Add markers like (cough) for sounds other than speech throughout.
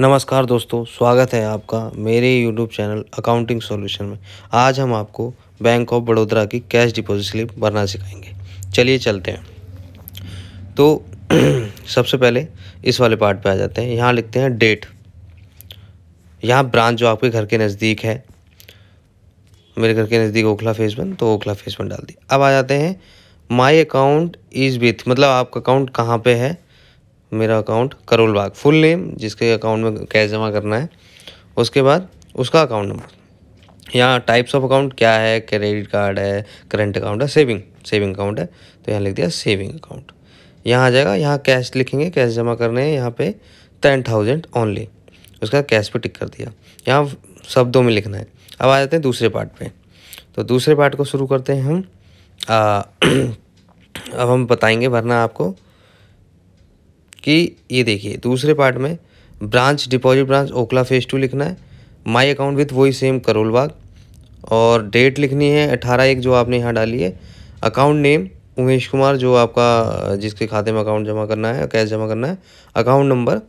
नमस्कार दोस्तों स्वागत है आपका मेरे YouTube चैनल अकाउंटिंग सॉल्यूशन में आज हम आपको बैंक ऑफ बड़ौदा की कैश डिपॉजिट स्लिप भरना सिखाएंगे चलिए चलते हैं तो (clears throat) सबसे पहले इस वाले पार्ट पे आ जाते हैं यहाँ लिखते हैं डेट यहाँ ब्रांच जो आपके घर के नज़दीक है मेरे घर के नज़दीक ओखला फेस वन तो ओखला फेस वन डाल दी अब आ जाते हैं माई अकाउंट इज़ विथ मतलब आपका अकाउंट कहाँ पर है मेरा account Karol Bagh full name जिसके अकाउंट में कैश जमा करना है उसके बाद उसका अकाउंट नंबर यहाँ टाइप्स ऑफ अकाउंट क्या है क्रेडिट कार्ड है करंट अकाउंट है सेविंग सेविंग अकाउंट है तो यहाँ लिख दिया सेविंग अकाउंट यहाँ आ जाएगा यहाँ कैश लिखेंगे कैश जमा करने हैं यहाँ पे टेन थाउजेंड ओनली उसका कैश पे टिक कर दिया यहाँ शब्दों में लिखना है अब आ जाते हैं दूसरे पार्ट पे तो दूसरे पार्ट को शुरू करते हैं हम (clears throat) अब हम बताएंगे वरना आपको कि ये देखिए दूसरे पार्ट में branch deposit branch Okhla phase two लिखना है माई अकाउंट विथ वही सेम करोलबाग और डेट लिखनी है अठारह एक जो आपने यहाँ डाली है अकाउंट नेम उमेश कुमार जो आपका जिसके खाते में अकाउंट जमा करना है कैश जमा करना है अकाउंट नंबर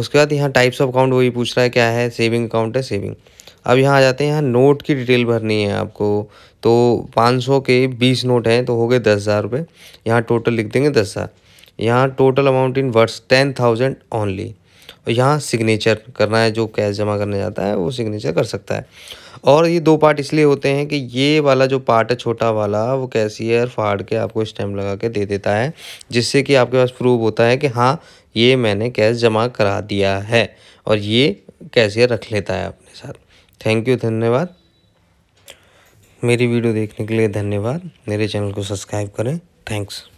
उसके बाद यहाँ टाइप्स ऑफ अकाउंट वही पूछ रहा है क्या है सेविंग अकाउंट है सेविंग अब यहाँ आ जाते हैं यहाँ नोट की डिटेल भरनी है आपको तो पाँच सौ के बीस नोट हैं तो हो गए दस हज़ार रुपये यहाँ टोटल लिख देंगे दस हज़ार यहाँ total amount in words ten thousand only और यहाँ सिग्नेचर करना है जो कैश जमा करने जाता है वो सिग्नेचर कर सकता है और ये दो पार्ट इसलिए होते हैं कि ये वाला जो पार्ट है छोटा वाला वो कैशियर फाड़ के आपको स्टैम्प लगा के दे देता है जिससे कि आपके पास प्रूव होता है कि हाँ ये मैंने कैश जमा करा दिया है और ये कैशियर रख लेता है अपने साथ थैंक यू धन्यवाद मेरी वीडियो देखने के लिए धन्यवाद मेरे चैनल को सब्सक्राइब करें थैंक्स